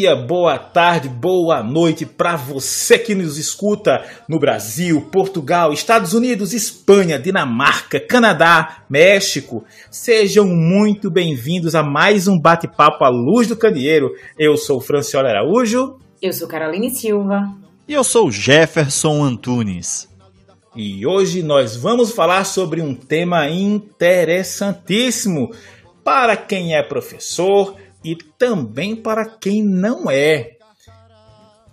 dia, boa tarde, boa noite para você que nos escuta no Brasil, Portugal, Estados Unidos, Espanha, Dinamarca, Canadá, México. Sejam muito bem-vindos a mais um bate-papo à luz do candeeiro. Eu sou Franciola Araújo. Eu sou Caroline Silva. E eu sou Jefferson Antunes. E hoje nós vamos falar sobre um tema interessantíssimo para quem é professor e também para quem não é.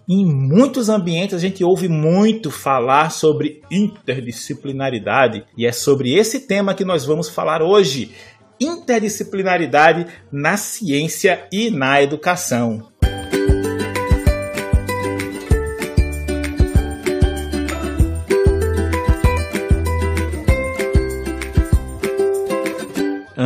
Em muitos ambientes a gente ouve muito falar sobre interdisciplinaridade e é sobre esse tema que nós vamos falar hoje: interdisciplinaridade na ciência e na educação.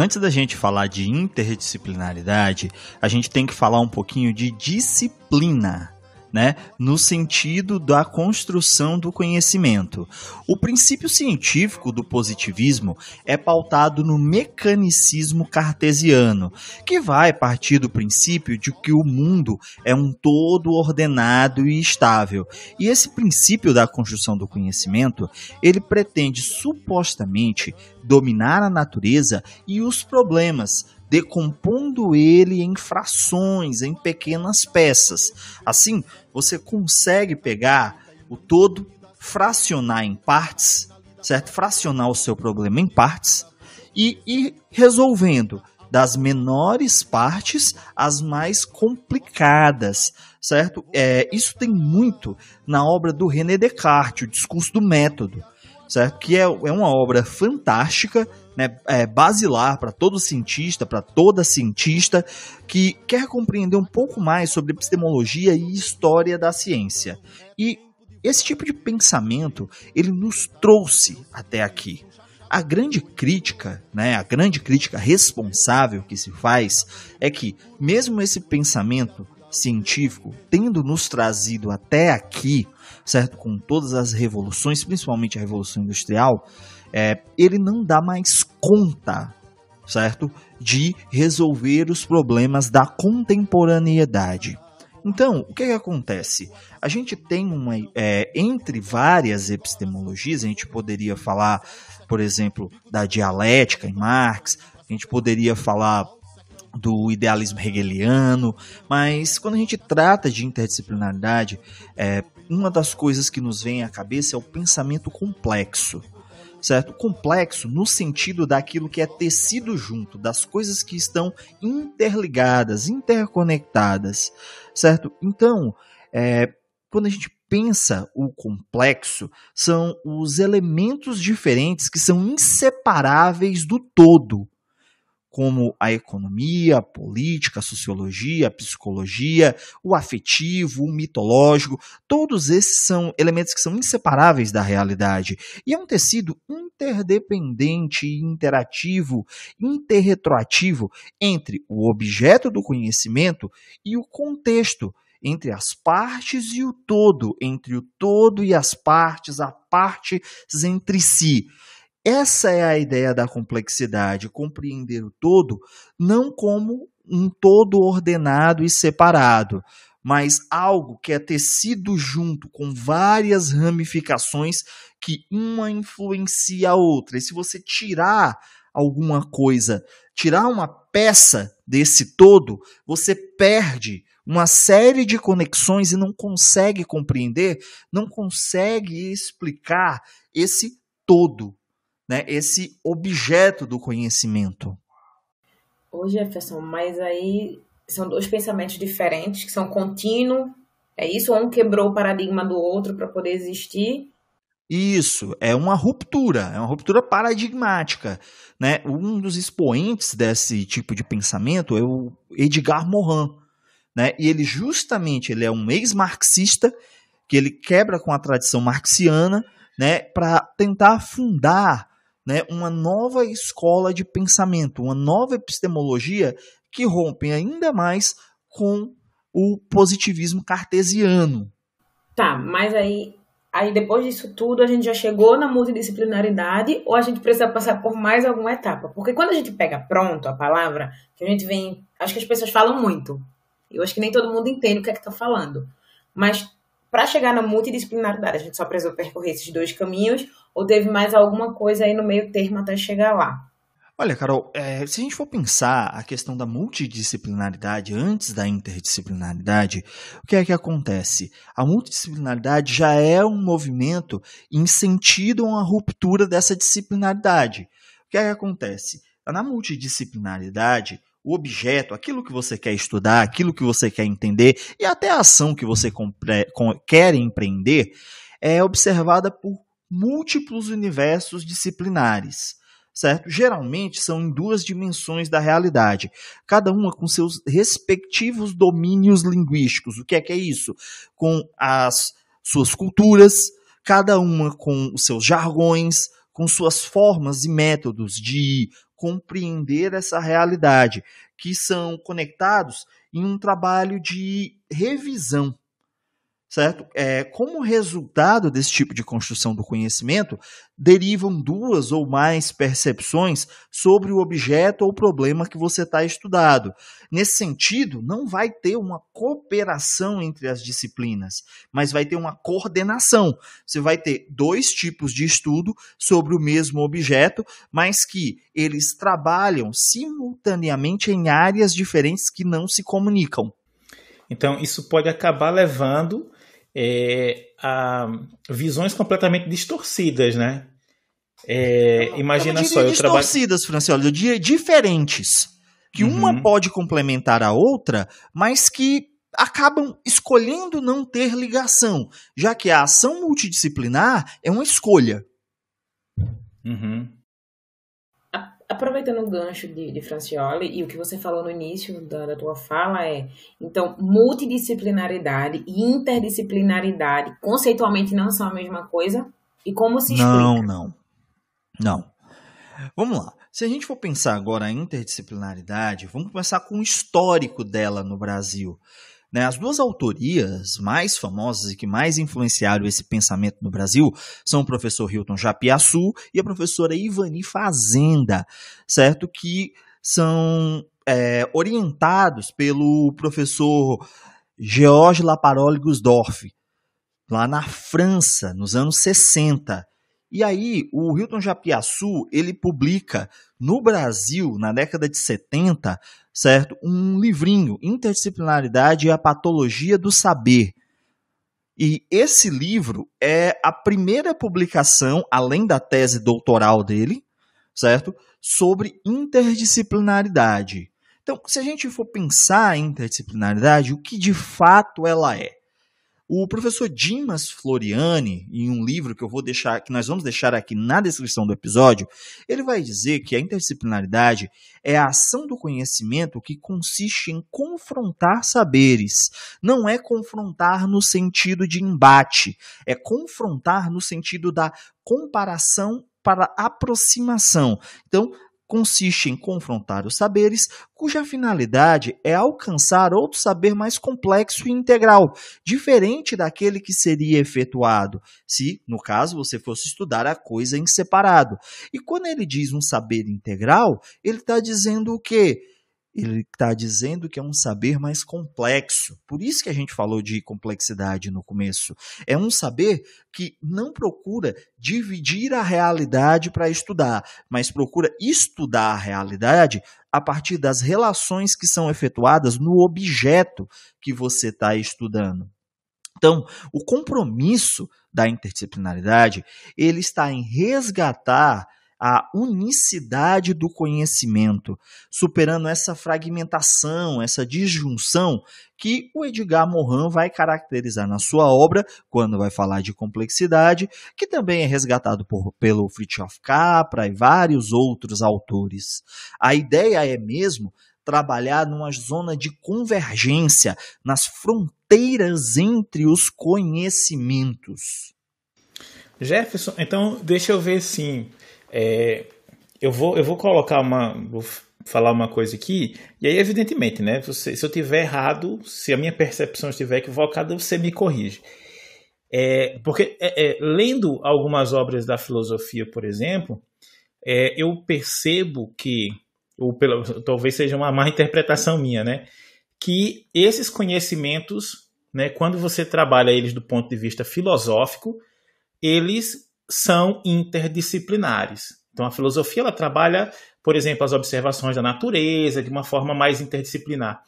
antes da gente falar de interdisciplinaridade, a gente tem que falar um pouquinho de disciplina né, no sentido da construção do conhecimento. O princípio científico do positivismo é pautado no mecanicismo cartesiano, que vai partir do princípio de que o mundo é um todo ordenado e estável. E esse princípio da construção do conhecimento, ele pretende supostamente dominar a natureza e os problemas decompondo ele em frações, em pequenas peças. Assim, você consegue pegar o todo, fracionar em partes, certo? Fracionar o seu problema em partes e ir resolvendo das menores partes às mais complicadas, certo? É, isso tem muito na obra do René Descartes, o discurso do método certo? Que é, é uma obra fantástica, né? É basilar para todo cientista, para toda cientista que quer compreender um pouco mais sobre epistemologia e história da ciência. E esse tipo de pensamento ele nos trouxe até aqui. A grande crítica, né, a grande crítica responsável que se faz é que, mesmo esse pensamento científico tendo nos trazido até aqui, certo? Com todas as revoluções, principalmente a revolução industrial, é, ele não dá mais conta, certo? De resolver os problemas da contemporaneidade. Então, o que, que acontece? A gente tem uma. É, entre várias epistemologias, a gente poderia falar, por exemplo, da dialética em Marx, a gente poderia falar do idealismo hegeliano, mas quando a gente trata de interdisciplinaridade, é, uma das coisas que nos vem à cabeça é o pensamento complexo. Certo? Complexo no sentido daquilo que é tecido junto, das coisas que estão interligadas, interconectadas, certo? Então, é, quando a gente pensa o complexo, são os elementos diferentes que são inseparáveis do todo como a economia, a política, a sociologia, a psicologia, o afetivo, o mitológico, todos esses são elementos que são inseparáveis da realidade. E é um tecido interdependente interativo, interretroativo entre o objeto do conhecimento e o contexto entre as partes e o todo, entre o todo e as partes, a partes entre si. Essa é a ideia da complexidade, compreender o todo não como um todo ordenado e separado, mas algo que é tecido junto com várias ramificações que uma influencia a outra. E se você tirar alguma coisa, tirar uma peça desse todo, você perde uma série de conexões e não consegue compreender, não consegue explicar esse todo né, esse objeto do conhecimento. Ô Jefferson, mas aí são dois pensamentos diferentes, que são contínuo, é isso? Um quebrou o paradigma do outro para poder existir? Isso, é uma ruptura, é uma ruptura paradigmática. Né? Um dos expoentes desse tipo de pensamento é o Edgar Morin. Né? E ele justamente ele é um ex-marxista que ele quebra com a tradição marxiana né, para tentar fundar né, uma nova escola de pensamento, uma nova epistemologia que rompe ainda mais com o positivismo cartesiano. Tá, mas aí, aí depois disso tudo a gente já chegou na multidisciplinaridade ou a gente precisa passar por mais alguma etapa? Porque quando a gente pega pronto a palavra, que a gente vem, acho que as pessoas falam muito. Eu acho que nem todo mundo entende o que é que tá falando. Mas para chegar na multidisciplinaridade, a gente só precisou percorrer esses dois caminhos ou teve mais alguma coisa aí no meio termo até chegar lá? Olha, Carol, é, se a gente for pensar a questão da multidisciplinaridade antes da interdisciplinaridade, o que é que acontece? A multidisciplinaridade já é um movimento em sentido a uma ruptura dessa disciplinaridade. O que é que acontece? Na multidisciplinaridade, o objeto, aquilo que você quer estudar, aquilo que você quer entender e até a ação que você quer empreender é observada por múltiplos universos disciplinares, certo? Geralmente são em duas dimensões da realidade, cada uma com seus respectivos domínios linguísticos. O que é que é isso? Com as suas culturas, cada uma com os seus jargões, com suas formas e métodos de compreender essa realidade, que são conectados em um trabalho de revisão certo? É, como resultado desse tipo de construção do conhecimento, derivam duas ou mais percepções sobre o objeto ou problema que você está estudado. Nesse sentido, não vai ter uma cooperação entre as disciplinas, mas vai ter uma coordenação. Você vai ter dois tipos de estudo sobre o mesmo objeto, mas que eles trabalham simultaneamente em áreas diferentes que não se comunicam. Então, isso pode acabar levando é, a, visões completamente distorcidas, né? É, imagina eu só, eu distorcidas, traba... Franciola, eu diria diferentes, que uhum. uma pode complementar a outra, mas que acabam escolhendo não ter ligação, já que a ação multidisciplinar é uma escolha. Uhum. Aproveitando o gancho de, de Francioli e o que você falou no início da, da tua fala é, então, multidisciplinaridade e interdisciplinaridade conceitualmente não são a mesma coisa? E como se explica? Não, não. Não. Vamos lá. Se a gente for pensar agora a interdisciplinaridade, vamos começar com o histórico dela no Brasil. Né? As duas autorias mais famosas e que mais influenciaram esse pensamento no Brasil são o professor Hilton Japiaçu e a professora Ivani Fazenda, certo? Que são é, orientados pelo professor Georges Laparole Dorf, lá na França, nos anos 60. E aí, o Hilton Japiaçu, ele publica no Brasil, na década de 70, certo? Um livrinho, Interdisciplinaridade e a Patologia do Saber. E esse livro é a primeira publicação, além da tese doutoral dele, certo? Sobre interdisciplinaridade. Então, se a gente for pensar em interdisciplinaridade, o que de fato ela é? O professor Dimas Floriani, em um livro que eu vou deixar, que nós vamos deixar aqui na descrição do episódio, ele vai dizer que a interdisciplinaridade é a ação do conhecimento que consiste em confrontar saberes. Não é confrontar no sentido de embate, é confrontar no sentido da comparação para aproximação. Então, consiste em confrontar os saberes cuja finalidade é alcançar outro saber mais complexo e integral, diferente daquele que seria efetuado, se, no caso, você fosse estudar a coisa em separado. E quando ele diz um saber integral, ele está dizendo o quê? ele está dizendo que é um saber mais complexo. Por isso que a gente falou de complexidade no começo. É um saber que não procura dividir a realidade para estudar, mas procura estudar a realidade a partir das relações que são efetuadas no objeto que você está estudando. Então, o compromisso da interdisciplinaridade ele está em resgatar a unicidade do conhecimento, superando essa fragmentação, essa disjunção que o Edgar Morin vai caracterizar na sua obra, quando vai falar de complexidade, que também é resgatado por, pelo Fritjof Capra e vários outros autores. A ideia é mesmo trabalhar numa zona de convergência, nas fronteiras entre os conhecimentos. Jefferson, então deixa eu ver sim. É, eu, vou, eu vou colocar uma. Vou falar uma coisa aqui, e aí, evidentemente, né? Você, se eu tiver errado, se a minha percepção estiver equivocada, você me corrige. É, porque é, é lendo algumas obras da filosofia, por exemplo, é, eu percebo que, ou pelo talvez seja uma má interpretação minha, né? Que esses conhecimentos, né, quando você trabalha eles do ponto de vista filosófico, eles são interdisciplinares. Então a filosofia ela trabalha, por exemplo, as observações da natureza de uma forma mais interdisciplinar.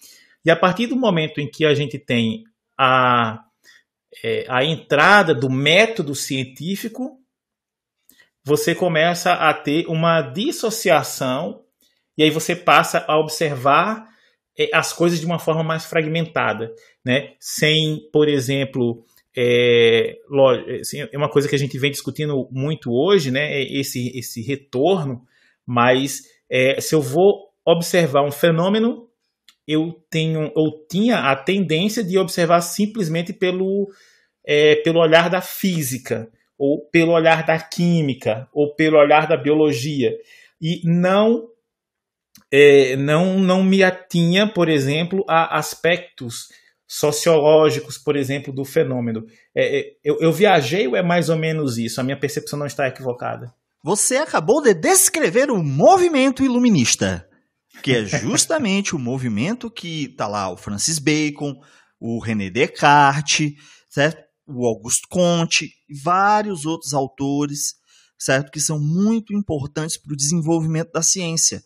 E a partir do momento em que a gente tem a, é, a entrada do método científico, você começa a ter uma dissociação e aí você passa a observar é, as coisas de uma forma mais fragmentada, né? Sem, por exemplo, é, é, é uma coisa que a gente vem discutindo muito hoje, né? É esse, esse retorno, mas é, se eu vou observar um fenômeno, eu tenho ou tinha a tendência de observar simplesmente pelo, é, pelo olhar da física, ou pelo olhar da química, ou pelo olhar da biologia, e não é, não não me atinha, por exemplo, a aspectos sociológicos, por exemplo, do fenômeno. É, é, eu, eu viajei ou é mais ou menos isso? A minha percepção não está equivocada. Você acabou de descrever o movimento iluminista, que é justamente o movimento que está lá o Francis Bacon, o René Descartes, certo? o Augusto Conte e vários outros autores, certo, que são muito importantes para o desenvolvimento da ciência.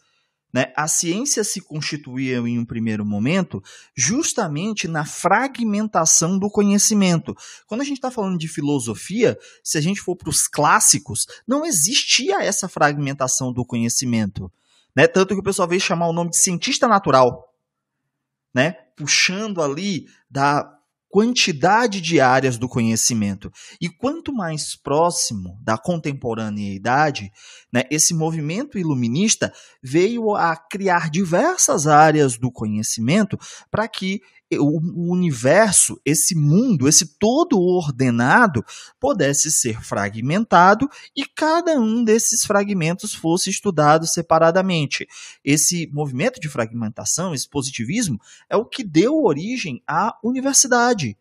Né? A ciência se constituiu em um primeiro momento justamente na fragmentação do conhecimento. Quando a gente está falando de filosofia, se a gente for para os clássicos, não existia essa fragmentação do conhecimento. Né? Tanto que o pessoal veio chamar o nome de cientista natural. Né? Puxando ali da quantidade de áreas do conhecimento. E quanto mais próximo da contemporaneidade, né, esse movimento iluminista veio a criar diversas áreas do conhecimento para que o universo, esse mundo, esse todo ordenado pudesse ser fragmentado e cada um desses fragmentos fosse estudado separadamente. Esse movimento de fragmentação, esse positivismo, é o que deu origem à universidade.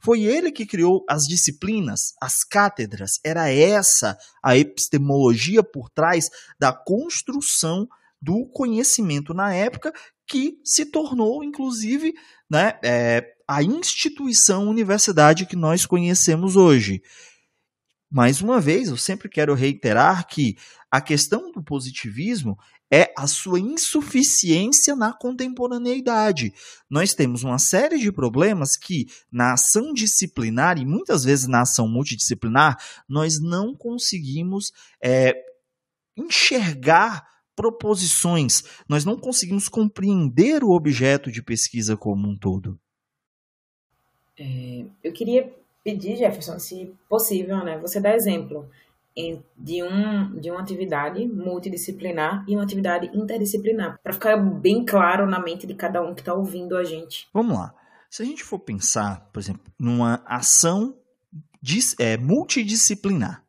Foi ele que criou as disciplinas, as cátedras. Era essa a epistemologia por trás da construção do conhecimento na época, que se tornou, inclusive, né, é, a instituição universidade que nós conhecemos hoje. Mais uma vez, eu sempre quero reiterar que a questão do positivismo é a sua insuficiência na contemporaneidade. Nós temos uma série de problemas que, na ação disciplinar e muitas vezes na ação multidisciplinar, nós não conseguimos é, enxergar proposições, nós não conseguimos compreender o objeto de pesquisa como um todo. É, eu queria pedir, Jefferson, se possível, né, você dar exemplo de, um, de uma atividade multidisciplinar e uma atividade interdisciplinar, para ficar bem claro na mente de cada um que está ouvindo a gente. Vamos lá. Se a gente for pensar, por exemplo, numa ação de, é, multidisciplinar,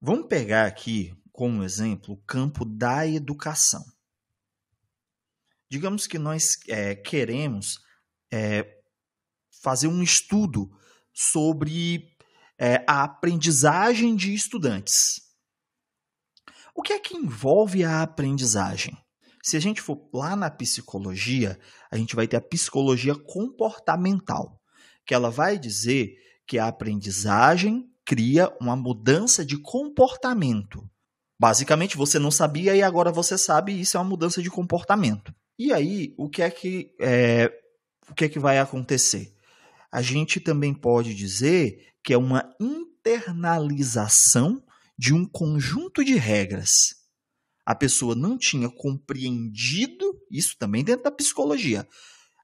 vamos pegar aqui como exemplo o campo da educação. Digamos que nós é, queremos é, fazer um estudo sobre é, a aprendizagem de estudantes. O que é que envolve a aprendizagem? Se a gente for lá na psicologia, a gente vai ter a psicologia comportamental, que ela vai dizer que a aprendizagem cria uma mudança de comportamento. Basicamente, você não sabia e agora você sabe, e isso é uma mudança de comportamento. E aí, o que é que, é, o que, é que vai acontecer? A gente também pode dizer que é uma internalização de um conjunto de regras. A pessoa não tinha compreendido, isso também dentro da psicologia,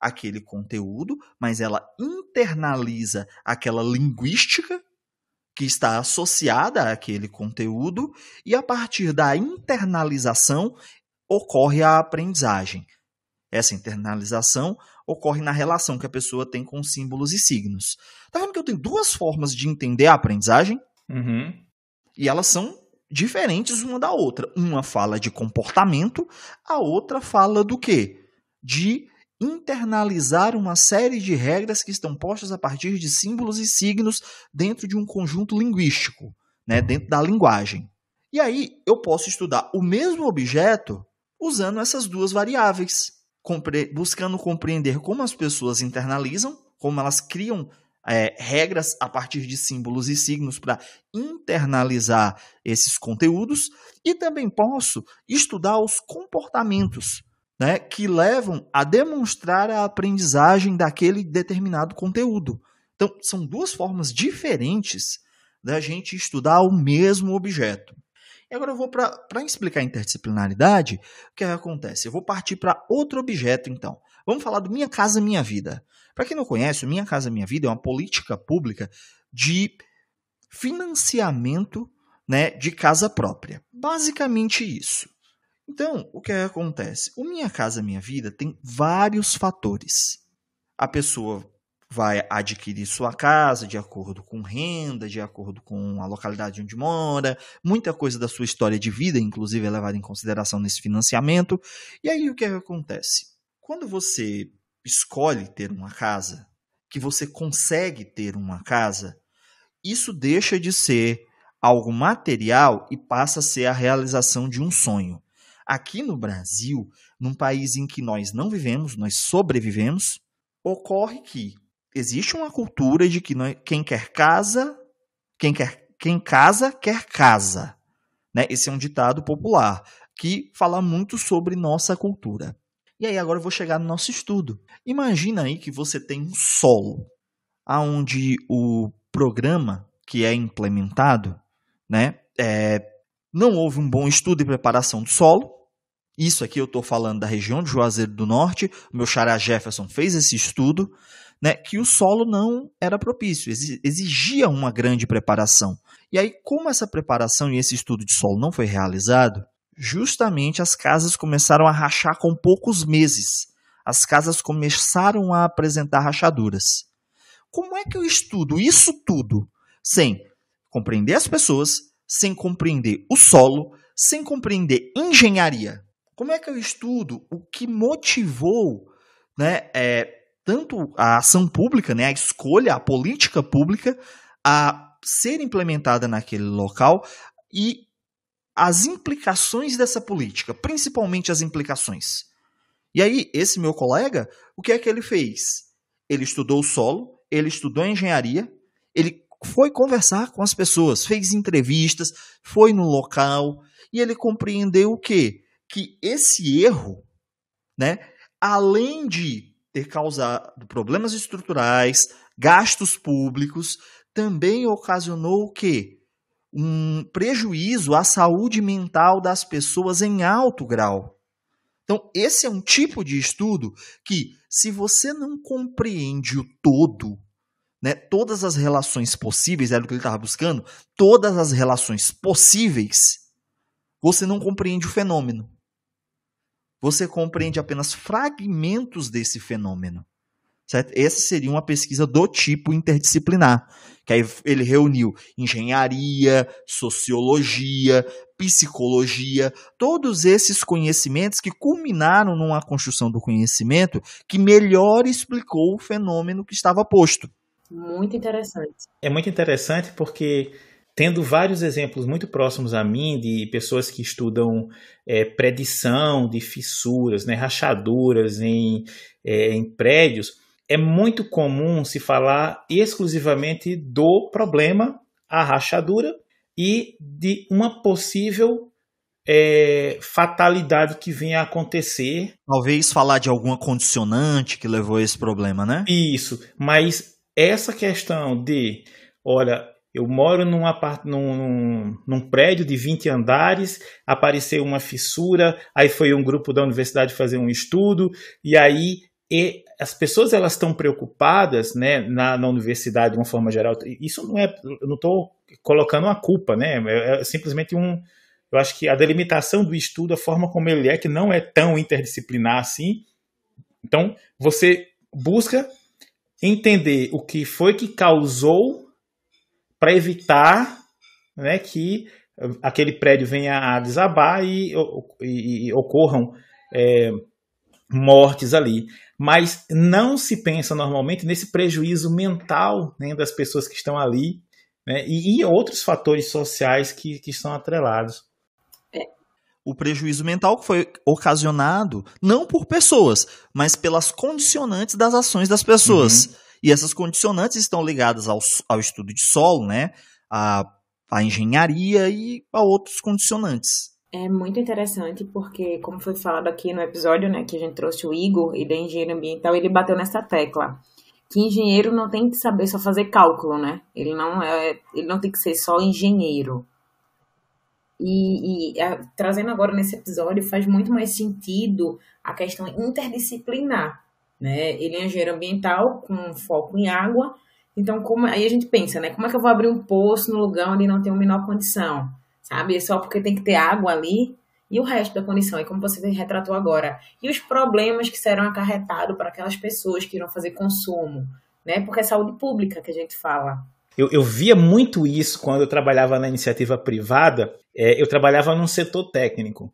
aquele conteúdo, mas ela internaliza aquela linguística que está associada àquele conteúdo, e a partir da internalização ocorre a aprendizagem. Essa internalização ocorre na relação que a pessoa tem com símbolos e signos. Tá vendo que eu tenho duas formas de entender a aprendizagem? Uhum. E elas são diferentes uma da outra. Uma fala de comportamento, a outra fala do quê? De internalizar uma série de regras que estão postas a partir de símbolos e signos dentro de um conjunto linguístico, né, dentro da linguagem. E aí eu posso estudar o mesmo objeto usando essas duas variáveis, compre buscando compreender como as pessoas internalizam, como elas criam é, regras a partir de símbolos e signos para internalizar esses conteúdos, e também posso estudar os comportamentos né, que levam a demonstrar a aprendizagem daquele determinado conteúdo. Então, são duas formas diferentes da gente estudar o mesmo objeto. E agora eu vou para explicar a interdisciplinaridade, o que é acontece? Eu vou partir para outro objeto então. Vamos falar do Minha Casa Minha Vida. Para quem não conhece, o Minha Casa Minha Vida é uma política pública de financiamento né, de casa própria. Basicamente isso. Então, o que acontece? O Minha Casa Minha Vida tem vários fatores. A pessoa vai adquirir sua casa de acordo com renda, de acordo com a localidade onde mora, muita coisa da sua história de vida, inclusive, é levada em consideração nesse financiamento. E aí o que acontece? Quando você escolhe ter uma casa, que você consegue ter uma casa, isso deixa de ser algo material e passa a ser a realização de um sonho. Aqui no Brasil, num país em que nós não vivemos, nós sobrevivemos, ocorre que existe uma cultura de que quem quer casa, quem quer quem casa quer casa, né? Esse é um ditado popular que fala muito sobre nossa cultura. E aí agora eu vou chegar no nosso estudo. Imagina aí que você tem um solo aonde o programa que é implementado, né, é, não houve um bom estudo e preparação do solo. Isso aqui eu estou falando da região de Juazeiro do Norte. O meu xará Jefferson fez esse estudo, né, que o solo não era propício, exigia uma grande preparação. E aí, como essa preparação e esse estudo de solo não foi realizado, justamente as casas começaram a rachar com poucos meses. As casas começaram a apresentar rachaduras. Como é que eu estudo isso tudo sem compreender as pessoas, sem compreender o solo, sem compreender engenharia. Como é que eu é estudo o que motivou né, é, tanto a ação pública, né, a escolha, a política pública a ser implementada naquele local e as implicações dessa política, principalmente as implicações. E aí, esse meu colega, o que é que ele fez? Ele estudou o solo, ele estudou engenharia, ele foi conversar com as pessoas, fez entrevistas, foi no local e ele compreendeu o quê? Que esse erro, né, além de ter causado problemas estruturais, gastos públicos, também ocasionou o quê? Um prejuízo à saúde mental das pessoas em alto grau. Então, esse é um tipo de estudo que, se você não compreende o todo, né, todas as relações possíveis, era o que ele estava buscando, todas as relações possíveis, você não compreende o fenômeno. Você compreende apenas fragmentos desse fenômeno. Certo? Essa seria uma pesquisa do tipo interdisciplinar, que aí ele reuniu engenharia, sociologia, psicologia, todos esses conhecimentos que culminaram numa construção do conhecimento que melhor explicou o fenômeno que estava posto. Muito interessante. É muito interessante porque tendo vários exemplos muito próximos a mim de pessoas que estudam é, predição de fissuras, né, rachaduras em, é, em prédios, é muito comum se falar exclusivamente do problema, a rachadura, e de uma possível é, fatalidade que venha a acontecer. Talvez falar de alguma condicionante que levou a esse problema, né? Isso, mas essa questão de, olha, eu moro numa, num, num, num, prédio de 20 andares, apareceu uma fissura, aí foi um grupo da universidade fazer um estudo, e aí e as pessoas elas estão preocupadas né, na, na, universidade de uma forma geral. Isso não é. Eu não estou colocando uma culpa, né? É, é simplesmente um. Eu acho que a delimitação do estudo, a forma como ele é, que não é tão interdisciplinar assim. Então, você busca entender o que foi que causou para evitar né, que eh, aquele prédio venha a desabar e, e, e ocorram é, mortes ali. Mas não se pensa normalmente nesse prejuízo mental né, das pessoas que estão ali né, e, e outros fatores sociais que, que estão atrelados o prejuízo mental que foi ocasionado não por pessoas, mas pelas condicionantes das ações das pessoas. Uhum. E essas condicionantes estão ligadas ao, ao estudo de solo, né? A, a engenharia e a outros condicionantes. É muito interessante porque, como foi falado aqui no episódio, né, que a gente trouxe o Igor, ele é engenheiro ambiental, ele bateu nessa tecla que engenheiro não tem que saber só fazer cálculo, né? Ele não é, ele não tem que ser só engenheiro. E, e a, trazendo agora nesse episódio, faz muito mais sentido a questão interdisciplinar, né? Ele é engenheiro ambiental com foco em água, então como aí a gente pensa, né? Como é que eu vou abrir um poço no lugar onde não tem a menor condição, sabe? É só porque tem que ter água ali e o resto da condição, e como você retratou agora, e os problemas que serão acarretados para aquelas pessoas que irão fazer consumo, né? Porque é saúde pública que a gente fala, eu, eu via muito isso quando eu trabalhava na iniciativa privada. É, eu trabalhava num setor técnico.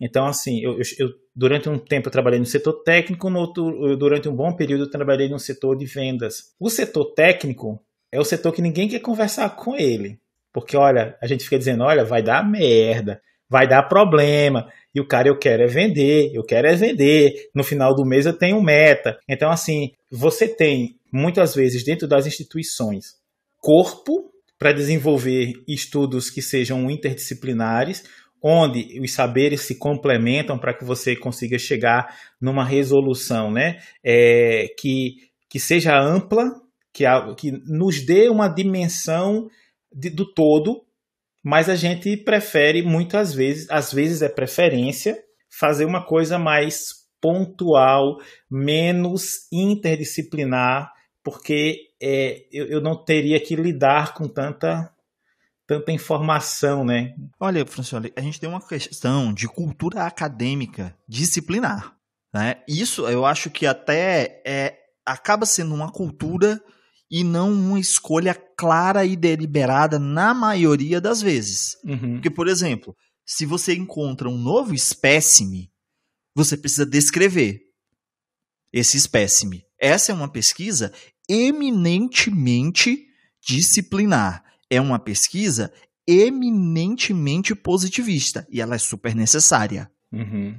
Então, assim, eu, eu, durante um tempo eu trabalhei no setor técnico, no outro, durante um bom período eu trabalhei no setor de vendas. O setor técnico é o setor que ninguém quer conversar com ele. Porque, olha, a gente fica dizendo, olha, vai dar merda, vai dar problema, e o cara eu quero é vender, eu quero é vender, no final do mês eu tenho meta. Então, assim, você tem, muitas vezes, dentro das instituições, corpo para desenvolver estudos que sejam interdisciplinares, onde os saberes se complementam para que você consiga chegar numa resolução né, é, que, que seja ampla, que, a, que nos dê uma dimensão de, do todo, mas a gente prefere muitas vezes, às vezes é preferência, fazer uma coisa mais pontual, menos interdisciplinar, porque é, eu, eu não teria que lidar com tanta tanta informação, né? Olha, Francioli, a gente tem uma questão de cultura acadêmica disciplinar, né? Isso eu acho que até é, acaba sendo uma cultura e não uma escolha clara e deliberada na maioria das vezes. Uhum. Porque, por exemplo, se você encontra um novo espécime, você precisa descrever esse espécime. Essa é uma pesquisa eminentemente disciplinar. É uma pesquisa eminentemente positivista e ela é super necessária. Uhum.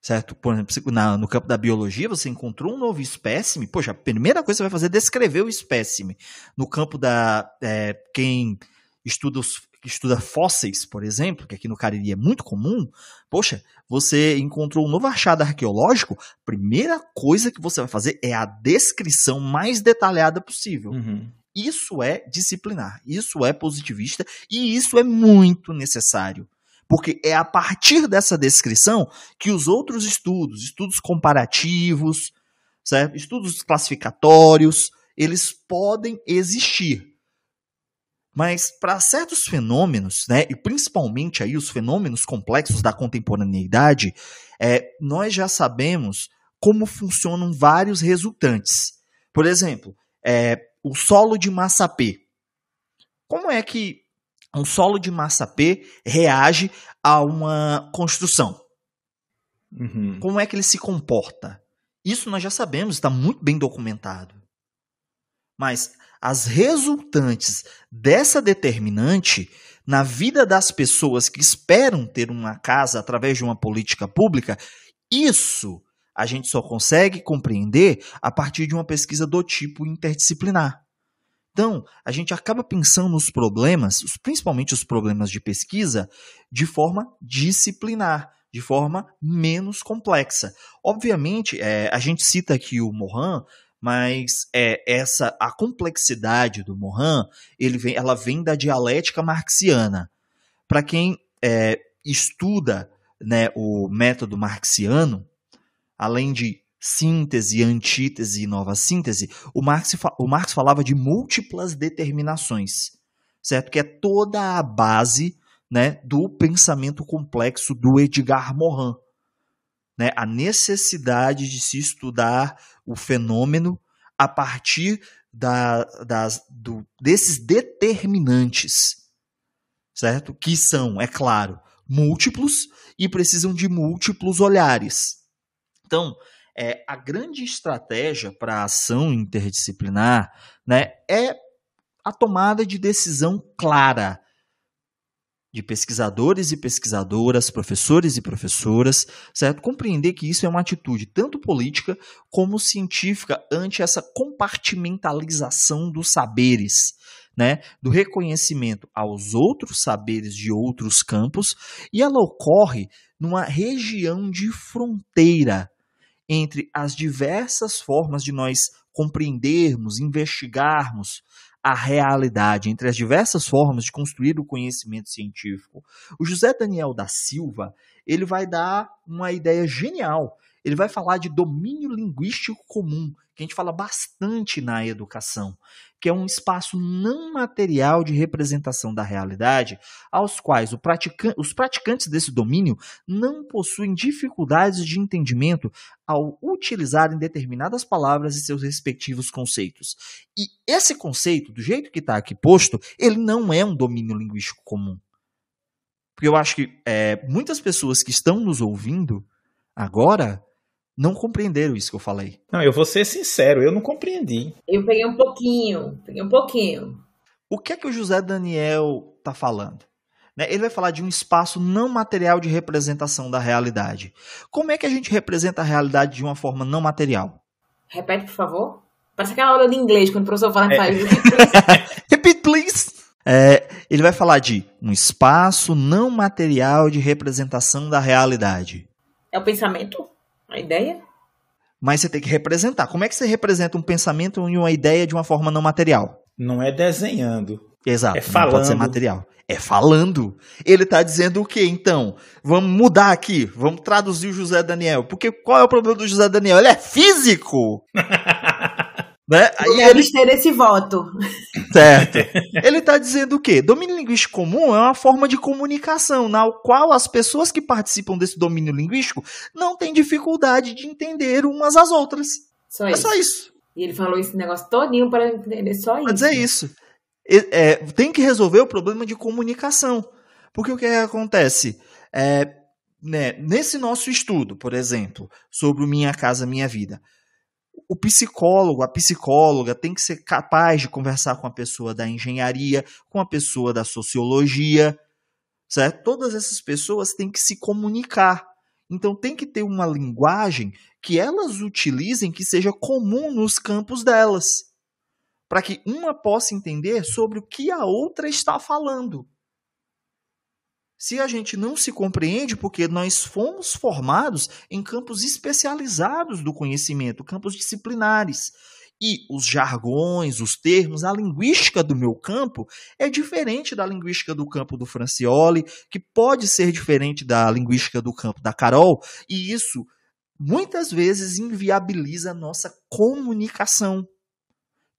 Certo? Por exemplo, na, no campo da biologia, você encontrou um novo espécime, poxa, a primeira coisa que você vai fazer é descrever o espécime. No campo da. É, quem estuda os, que estuda fósseis, por exemplo, que aqui no Cariri é muito comum, poxa, você encontrou um novo achado arqueológico, primeira coisa que você vai fazer é a descrição mais detalhada possível. Uhum. Isso é disciplinar, isso é positivista e isso é muito necessário. Porque é a partir dessa descrição que os outros estudos, estudos comparativos, certo? estudos classificatórios, eles podem existir. Mas para certos fenômenos, né, e principalmente aí os fenômenos complexos da contemporaneidade, é, nós já sabemos como funcionam vários resultantes. Por exemplo, é, o solo de massa P. Como é que um solo de massa P reage a uma construção? Uhum. Como é que ele se comporta? Isso nós já sabemos, está muito bem documentado. Mas as resultantes dessa determinante na vida das pessoas que esperam ter uma casa através de uma política pública, isso a gente só consegue compreender a partir de uma pesquisa do tipo interdisciplinar. Então, a gente acaba pensando nos problemas, principalmente os problemas de pesquisa, de forma disciplinar, de forma menos complexa. Obviamente, é, a gente cita aqui o Mohan, mas é, essa a complexidade do Mohan, ele vem, ela vem da dialética marxiana. Para quem é, estuda né, o método marxiano, além de síntese, antítese e nova síntese, o Marx, o Marx falava de múltiplas determinações, certo? Que é toda a base né, do pensamento complexo do Edgar Morin né, a necessidade de se estudar o fenômeno a partir da, das, do, desses determinantes, certo? Que são, é claro, múltiplos e precisam de múltiplos olhares. Então, é, a grande estratégia para a ação interdisciplinar né, é a tomada de decisão clara de pesquisadores e pesquisadoras, professores e professoras, certo? Compreender que isso é uma atitude tanto política como científica ante essa compartimentalização dos saberes, né? Do reconhecimento aos outros saberes de outros campos, e ela ocorre numa região de fronteira entre as diversas formas de nós compreendermos, investigarmos, a realidade, entre as diversas formas de construir o conhecimento científico, o José Daniel da Silva ele vai dar uma ideia genial. Ele vai falar de domínio linguístico comum, que a gente fala bastante na educação que é um espaço não material de representação da realidade, aos quais pratica os praticantes desse domínio não possuem dificuldades de entendimento ao utilizarem determinadas palavras e seus respectivos conceitos. E esse conceito, do jeito que está aqui posto, ele não é um domínio linguístico comum. Porque eu acho que é, muitas pessoas que estão nos ouvindo agora não compreenderam isso que eu falei. Não, eu vou ser sincero, eu não compreendi. Eu peguei um pouquinho, peguei um pouquinho. O que é que o José Daniel está falando? Né, ele vai falar de um espaço não material de representação da realidade. Como é que a gente representa a realidade de uma forma não material? Repete, por favor. Parece aquela aula de inglês, quando o professor fala é. faz. Repeat, please. É, ele vai falar de um espaço não material de representação da realidade. É o pensamento? A ideia? Mas você tem que representar. Como é que você representa um pensamento e uma ideia de uma forma não material? Não é desenhando. Exato. É falando. Não pode ser material. É falando. Ele está dizendo o quê, então? Vamos mudar aqui. Vamos traduzir o José Daniel. Porque qual é o problema do José Daniel? Ele é físico! Né? Aí ele... ter esse voto. Certo. Ele está dizendo o quê? Domínio linguístico comum é uma forma de comunicação na qual as pessoas que participam desse domínio linguístico não têm dificuldade de entender umas às outras. Só é isso. só isso. E ele falou esse negócio todinho para entender só isso. Mas é isso. É, é, tem que resolver o problema de comunicação. Porque o que é acontece? É, né, nesse nosso estudo, por exemplo, sobre Minha Casa Minha Vida, o psicólogo, a psicóloga tem que ser capaz de conversar com a pessoa da engenharia, com a pessoa da sociologia, certo? Todas essas pessoas têm que se comunicar. Então tem que ter uma linguagem que elas utilizem que seja comum nos campos delas, para que uma possa entender sobre o que a outra está falando se a gente não se compreende, porque nós fomos formados em campos especializados do conhecimento, campos disciplinares. E os jargões, os termos, a linguística do meu campo é diferente da linguística do campo do Francioli, que pode ser diferente da linguística do campo da Carol, e isso muitas vezes inviabiliza a nossa comunicação.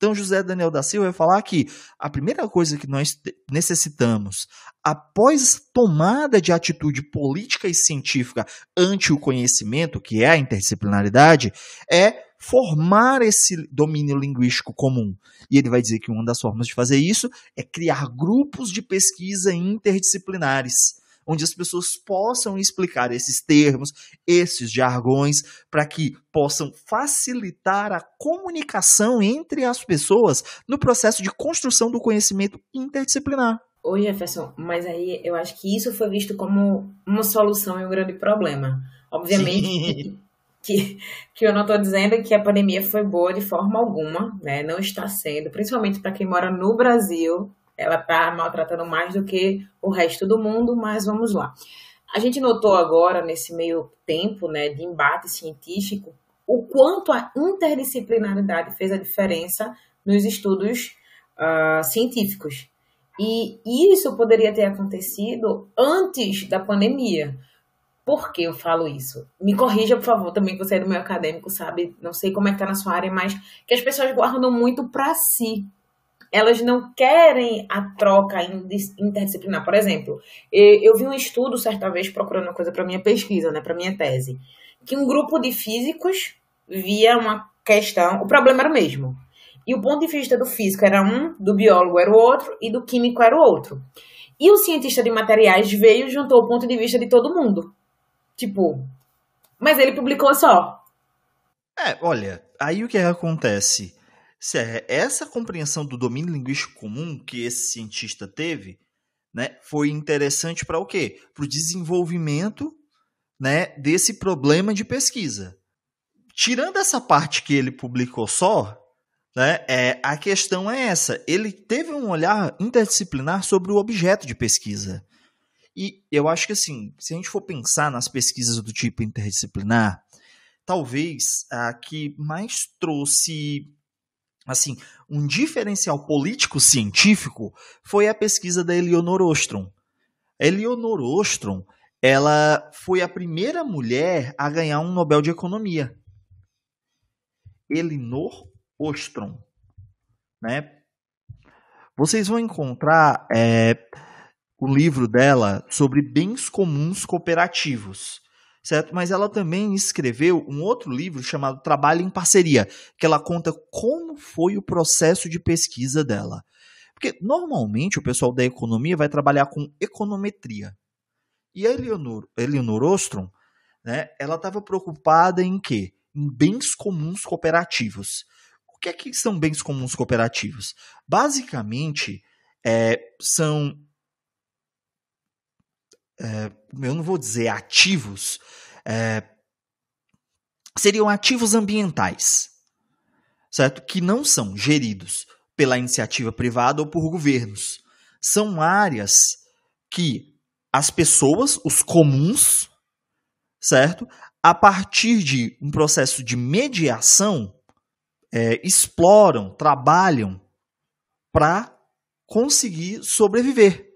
Então, José Daniel da Silva vai falar que a primeira coisa que nós necessitamos, após tomada de atitude política e científica ante o conhecimento, que é a interdisciplinaridade, é formar esse domínio linguístico comum. E ele vai dizer que uma das formas de fazer isso é criar grupos de pesquisa interdisciplinares onde as pessoas possam explicar esses termos, esses jargões, para que possam facilitar a comunicação entre as pessoas no processo de construção do conhecimento interdisciplinar. Ô Jefferson, mas aí eu acho que isso foi visto como uma solução e um grande problema. Obviamente que, que eu não estou dizendo que a pandemia foi boa de forma alguma, né? Não está sendo, principalmente para quem mora no Brasil, ela está maltratando mais do que o resto do mundo, mas vamos lá. A gente notou agora, nesse meio tempo né, de embate científico, o quanto a interdisciplinaridade fez a diferença nos estudos uh, científicos. E isso poderia ter acontecido antes da pandemia. Por que eu falo isso? Me corrija, por favor, também que você é do meio acadêmico, sabe? Não sei como é que tá na sua área, mas que as pessoas guardam muito para si elas não querem a troca interdisciplinar. Por exemplo, eu vi um estudo certa vez procurando uma coisa para minha pesquisa, né, para minha tese, que um grupo de físicos via uma questão, o problema era o mesmo. E o ponto de vista do físico era um, do biólogo era o outro e do químico era o outro. E o cientista de materiais veio e juntou o ponto de vista de todo mundo. Tipo, mas ele publicou só. É, olha, aí o que acontece? se é essa compreensão do domínio linguístico comum que esse cientista teve, né, foi interessante para o quê? Para o desenvolvimento né, desse problema de pesquisa. Tirando essa parte que ele publicou só, né, é, a questão é essa: ele teve um olhar interdisciplinar sobre o objeto de pesquisa. E eu acho que assim, se a gente for pensar nas pesquisas do tipo interdisciplinar, talvez a que mais trouxe assim, um diferencial político-científico foi a pesquisa da Eleonor Ostrom. Eleonor Ostrom, ela foi a primeira mulher a ganhar um Nobel de Economia. Eleanor Ostrom, né? Vocês vão encontrar é, o livro dela sobre bens comuns cooperativos certo? Mas ela também escreveu um outro livro chamado Trabalho em Parceria, que ela conta como foi o processo de pesquisa dela. Porque normalmente o pessoal da economia vai trabalhar com econometria. E a Eleonor, Eleanor Ostrom, né, ela estava preocupada em quê? Em bens comuns cooperativos. O que é que são bens comuns cooperativos? Basicamente, é, são é, eu não vou dizer ativos, é, seriam ativos ambientais, certo? Que não são geridos pela iniciativa privada ou por governos. São áreas que as pessoas, os comuns, certo? A partir de um processo de mediação, é, exploram, trabalham para conseguir sobreviver.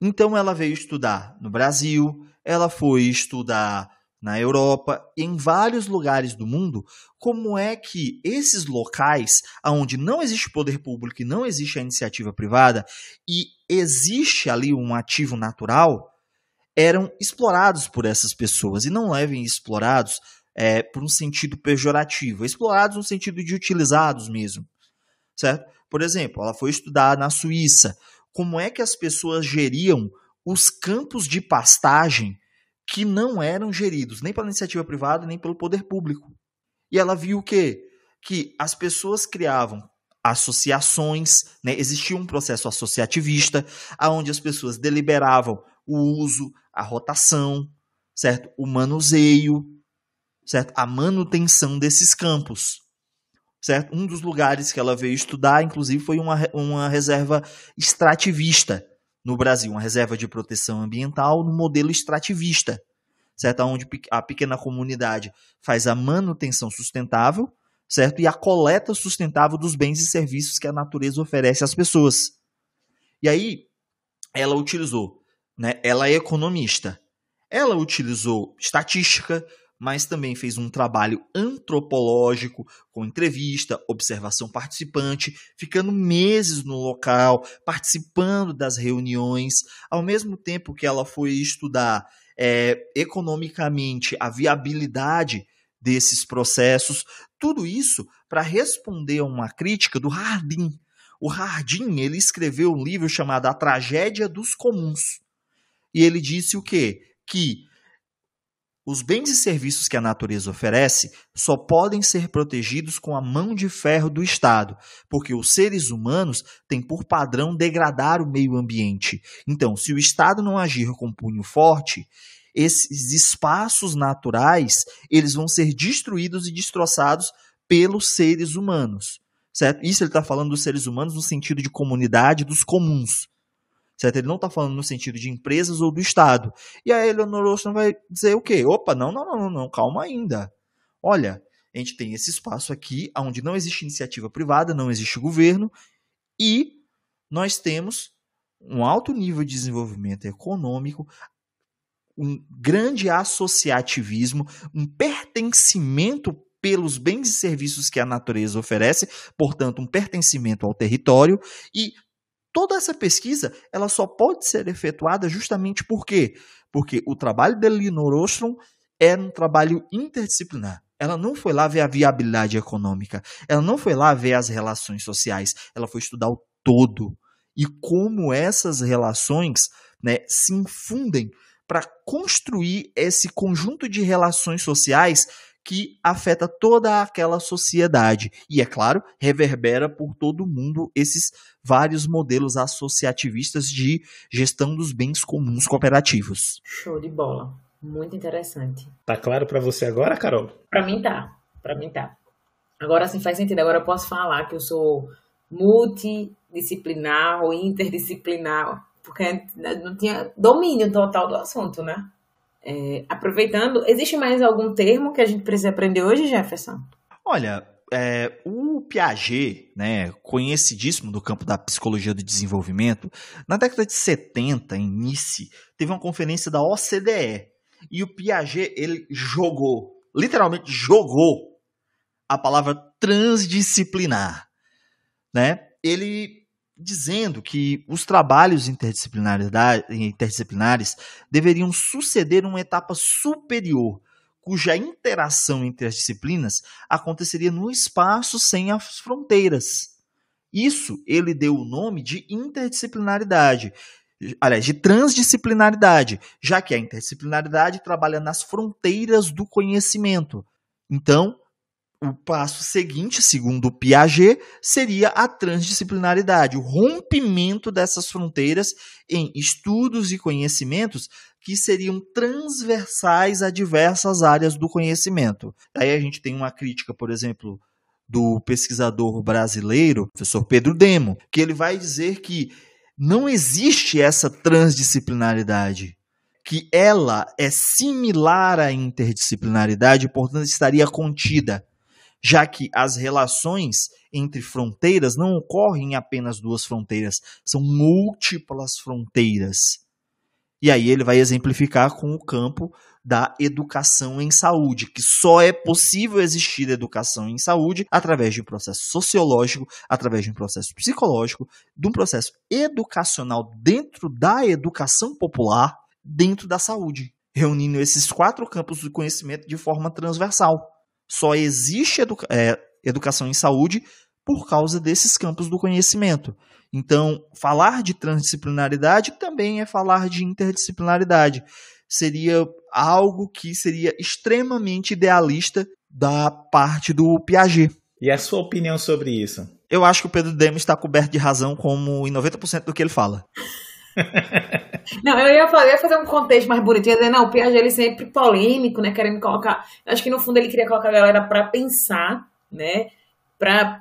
Então ela veio estudar no Brasil, ela foi estudar na Europa, em vários lugares do mundo, como é que esses locais onde não existe poder público e não existe a iniciativa privada e existe ali um ativo natural, eram explorados por essas pessoas e não levem explorados é, por um sentido pejorativo, explorados no sentido de utilizados mesmo, certo? Por exemplo, ela foi estudar na Suíça, como é que as pessoas geriam os campos de pastagem que não eram geridos nem pela iniciativa privada nem pelo poder público. E ela viu o quê? Que as pessoas criavam associações, né? existia um processo associativista, onde as pessoas deliberavam o uso, a rotação, certo? o manuseio, certo? a manutenção desses campos certo? Um dos lugares que ela veio estudar, inclusive, foi uma, uma reserva extrativista no Brasil, uma reserva de proteção ambiental no modelo extrativista, certo? Onde a pequena comunidade faz a manutenção sustentável, certo? E a coleta sustentável dos bens e serviços que a natureza oferece às pessoas. E aí, ela utilizou, né? Ela é economista. Ela utilizou estatística, mas também fez um trabalho antropológico com entrevista, observação participante, ficando meses no local, participando das reuniões, ao mesmo tempo que ela foi estudar é, economicamente a viabilidade desses processos, tudo isso para responder a uma crítica do Hardin. O Hardin ele escreveu um livro chamado A Tragédia dos Comuns e ele disse o quê? Que os bens e serviços que a natureza oferece só podem ser protegidos com a mão de ferro do Estado, porque os seres humanos têm por padrão degradar o meio ambiente. Então, se o Estado não agir com punho forte, esses espaços naturais eles vão ser destruídos e destroçados pelos seres humanos. Certo? Isso ele está falando dos seres humanos no sentido de comunidade dos comuns certo? Ele não está falando no sentido de empresas ou do Estado. E aí Eleanor Ostrom vai dizer o quê? Opa, não, não, não, não, calma ainda. Olha, a gente tem esse espaço aqui onde não existe iniciativa privada, não existe governo e nós temos um alto nível de desenvolvimento econômico, um grande associativismo, um pertencimento pelos bens e serviços que a natureza oferece, portanto, um pertencimento ao território e toda essa pesquisa ela só pode ser efetuada justamente por quê? Porque o trabalho da Elinor Ostrom era é um trabalho interdisciplinar. Ela não foi lá ver a viabilidade econômica, ela não foi lá ver as relações sociais, ela foi estudar o todo e como essas relações né, se infundem para construir esse conjunto de relações sociais que afeta toda aquela sociedade. E, é claro, reverbera por todo mundo esses vários modelos associativistas de gestão dos bens comuns cooperativos. Show de bola. Muito interessante. Tá claro para você agora, Carol? Para mim tá. Para mim tá. Agora sim faz sentido. Agora eu posso falar que eu sou multidisciplinar ou interdisciplinar, porque né, não tinha domínio total do assunto, né? É, aproveitando, existe mais algum termo que a gente precisa aprender hoje, Jefferson? Olha, é, o Piaget, né, conhecidíssimo do campo da psicologia do desenvolvimento, na década de 70, em Nice, teve uma conferência da OCDE. E o Piaget, ele jogou, literalmente jogou, a palavra transdisciplinar. Né? Ele dizendo que os trabalhos interdisciplinares deveriam suceder uma etapa superior, cuja interação entre as disciplinas aconteceria no espaço sem as fronteiras. Isso ele deu o nome de interdisciplinaridade, aliás, de transdisciplinaridade, já que a interdisciplinaridade trabalha nas fronteiras do conhecimento. Então, o passo seguinte, segundo Piaget, seria a transdisciplinaridade, o rompimento dessas fronteiras em estudos e conhecimentos que seriam transversais a diversas áreas do conhecimento. Aí a gente tem uma crítica, por exemplo, do pesquisador brasileiro, professor Pedro Demo, que ele vai dizer que não existe essa transdisciplinaridade, que ela é similar à interdisciplinaridade, portanto estaria contida já que as relações entre fronteiras não ocorrem em apenas duas fronteiras, são múltiplas fronteiras. E aí ele vai exemplificar com o campo da educação em saúde, que só é possível existir educação em saúde através de um processo sociológico, através de um processo psicológico, de um processo educacional dentro da educação popular, dentro da saúde, reunindo esses quatro campos do conhecimento de forma transversal. Só existe educa é, educação em saúde por causa desses campos do conhecimento. Então, falar de transdisciplinaridade também é falar de interdisciplinaridade. Seria algo que seria extremamente idealista da parte do Piaget. E a sua opinião sobre isso? Eu acho que o Pedro Demos está coberto de razão como em 90% do que ele fala. Não, eu ia, fazer, eu ia, fazer um contexto mais bonitinho, dizer, não, o Piaget ele sempre polêmico, né, querendo colocar, acho que no fundo ele queria colocar a galera para pensar, né, para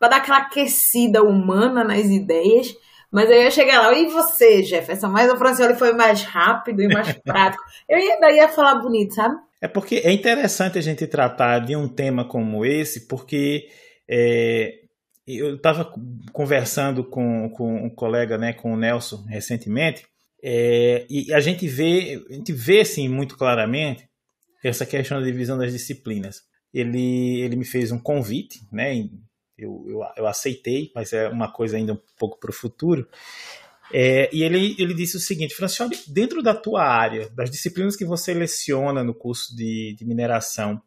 dar aquela aquecida humana nas ideias, mas eu ia chegar lá, e você, Jefferson? Mas o Francioli foi mais rápido e mais prático. Eu ainda ia falar bonito, sabe? É porque é interessante a gente tratar de um tema como esse, porque é, eu estava conversando com, com um colega, né, com o Nelson, recentemente, é, e a gente vê, a gente vê assim, muito claramente essa questão da divisão das disciplinas. Ele, ele me fez um convite, né, eu, eu, eu aceitei, mas é uma coisa ainda um pouco para o futuro. É, e ele, ele disse o seguinte, Francione, dentro da tua área, das disciplinas que você leciona no curso de, de mineração,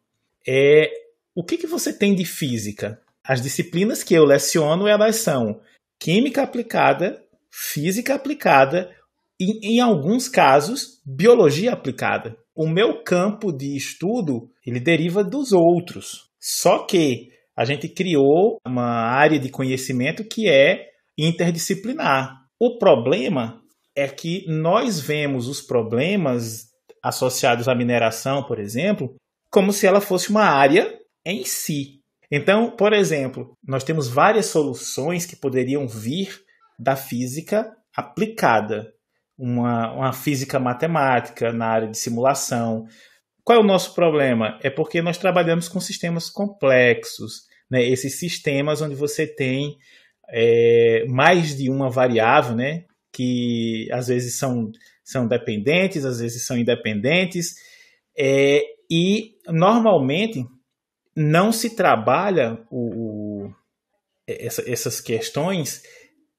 é, o que, que você tem de física? As disciplinas que eu leciono, elas são química aplicada, física aplicada e, em alguns casos, biologia aplicada. O meu campo de estudo, ele deriva dos outros. Só que a gente criou uma área de conhecimento que é interdisciplinar. O problema é que nós vemos os problemas associados à mineração, por exemplo, como se ela fosse uma área em si. Então, por exemplo, nós temos várias soluções que poderiam vir da física aplicada, uma, uma física matemática na área de simulação. Qual é o nosso problema? É porque nós trabalhamos com sistemas complexos, né? esses sistemas onde você tem é, mais de uma variável, né? que às vezes são, são dependentes, às vezes são independentes, é, e normalmente não se trabalha o, o, essa, essas questões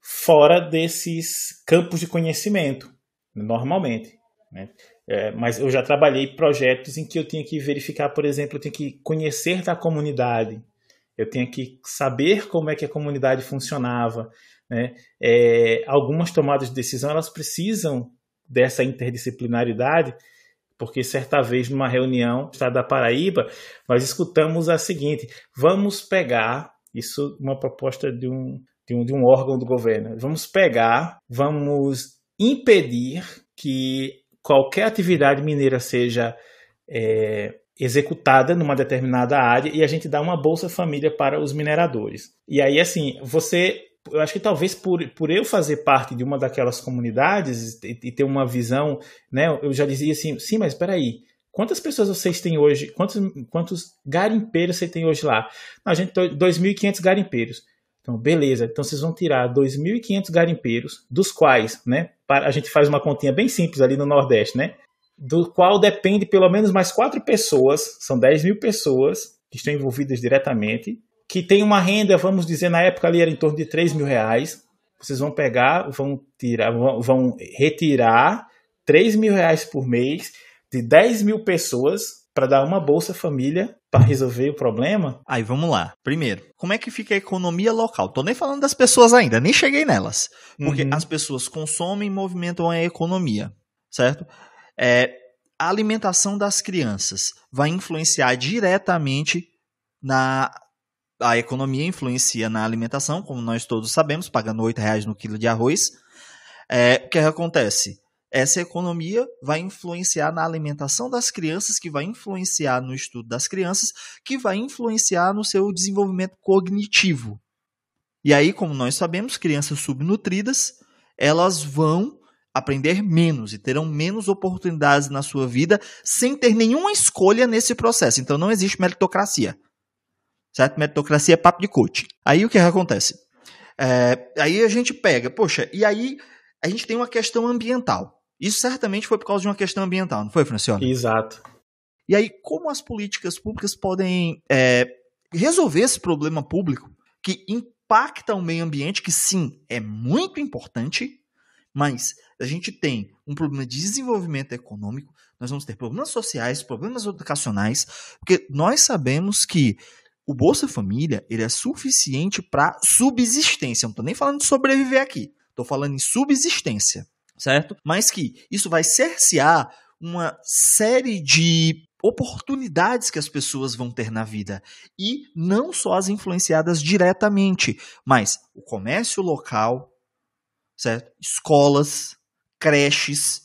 fora desses campos de conhecimento, normalmente. Né? É, mas eu já trabalhei projetos em que eu tinha que verificar, por exemplo, eu tinha que conhecer da comunidade, eu tinha que saber como é que a comunidade funcionava. Né? É, algumas tomadas de decisão elas precisam dessa interdisciplinaridade porque certa vez numa reunião do estado da Paraíba, nós escutamos a seguinte: vamos pegar, isso uma proposta de um, de um, de um órgão do governo, vamos pegar, vamos impedir que qualquer atividade mineira seja é, executada numa determinada área e a gente dá uma bolsa família para os mineradores. E aí, assim, você eu acho que talvez por, por eu fazer parte de uma daquelas comunidades e, e ter uma visão, né, eu já dizia assim, sim, mas espera aí, quantas pessoas vocês têm hoje, quantos, quantos garimpeiros você tem hoje lá? Não, a gente tem 2.500 garimpeiros. Então, beleza, então vocês vão tirar 2.500 garimpeiros, dos quais, né, para, a gente faz uma continha bem simples ali no Nordeste, né, do qual depende pelo menos mais quatro pessoas, são 10 mil pessoas que estão envolvidas diretamente, que tem uma renda, vamos dizer, na época ali era em torno de 3 mil reais. Vocês vão pegar, vão tirar, vão retirar 3 mil reais por mês de 10 mil pessoas para dar uma Bolsa Família para resolver o problema? Aí vamos lá. Primeiro, como é que fica a economia local? Tô nem falando das pessoas ainda, nem cheguei nelas. Porque uhum. as pessoas consomem e movimentam a economia, certo? É, a alimentação das crianças vai influenciar diretamente na a economia influencia na alimentação, como nós todos sabemos, pagando R$ reais no quilo de arroz. É, o é que acontece? Essa economia vai influenciar na alimentação das crianças, que vai influenciar no estudo das crianças, que vai influenciar no seu desenvolvimento cognitivo. E aí, como nós sabemos, crianças subnutridas, elas vão aprender menos e terão menos oportunidades na sua vida sem ter nenhuma escolha nesse processo. Então não existe meritocracia certo? Meritocracia é papo de coach. Aí o que, é que acontece? É, aí a gente pega, poxa, e aí a gente tem uma questão ambiental. Isso certamente foi por causa de uma questão ambiental, não foi, Franciola? Exato. E aí, como as políticas públicas podem é, resolver esse problema público que impacta o meio ambiente, que sim, é muito importante, mas a gente tem um problema de desenvolvimento econômico, nós vamos ter problemas sociais, problemas educacionais, porque nós sabemos que o Bolsa Família ele é suficiente para subsistência. Não estou nem falando de sobreviver aqui. Estou falando em subsistência, certo? Mas que isso vai cercear uma série de oportunidades que as pessoas vão ter na vida e não só as influenciadas diretamente, mas o comércio local, certo? Escolas, creches,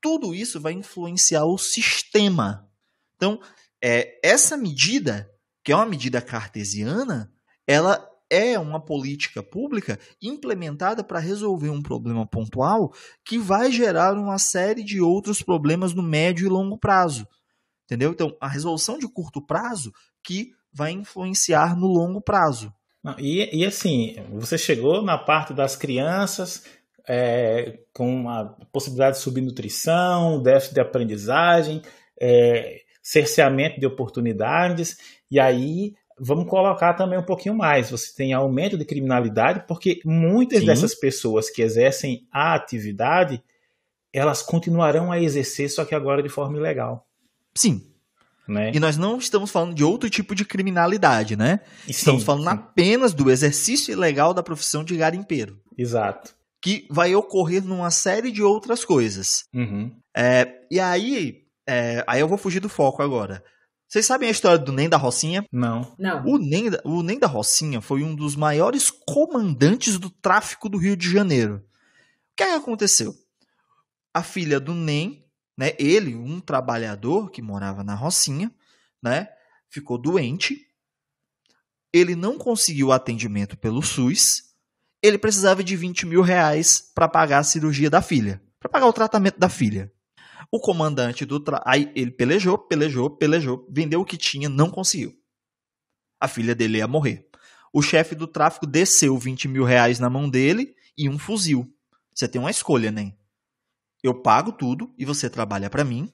tudo isso vai influenciar o sistema. Então, é, essa medida que é uma medida cartesiana, ela é uma política pública implementada para resolver um problema pontual que vai gerar uma série de outros problemas no médio e longo prazo. Entendeu? Então, a resolução de curto prazo que vai influenciar no longo prazo. E, e assim, você chegou na parte das crianças é, com a possibilidade de subnutrição, déficit de aprendizagem, é, cerceamento de oportunidades. E aí vamos colocar também um pouquinho mais. Você tem aumento de criminalidade, porque muitas Sim. dessas pessoas que exercem a atividade, elas continuarão a exercer, só que agora de forma ilegal. Sim. Né? E nós não estamos falando de outro tipo de criminalidade, né? Sim, estamos falando sim. apenas do exercício ilegal da profissão de garimpeiro. Exato. Que vai ocorrer numa série de outras coisas. Uhum. É, e aí, é, aí eu vou fugir do foco agora. Vocês sabem a história do Nem da Rocinha? Não. Não. O Nem, da, o Nem da Rocinha foi um dos maiores comandantes do tráfico do Rio de Janeiro. O que, é que aconteceu? A filha do Nem, né, ele, um trabalhador que morava na Rocinha, né, ficou doente. Ele não conseguiu atendimento pelo SUS. Ele precisava de 20 mil reais para pagar a cirurgia da filha, para pagar o tratamento da filha. O comandante do tra... Aí ele pelejou, pelejou, pelejou, vendeu o que tinha, não conseguiu. A filha dele ia morrer. O chefe do tráfico desceu 20 mil reais na mão dele e um fuzil. Você tem uma escolha, né? Eu pago tudo e você trabalha para mim,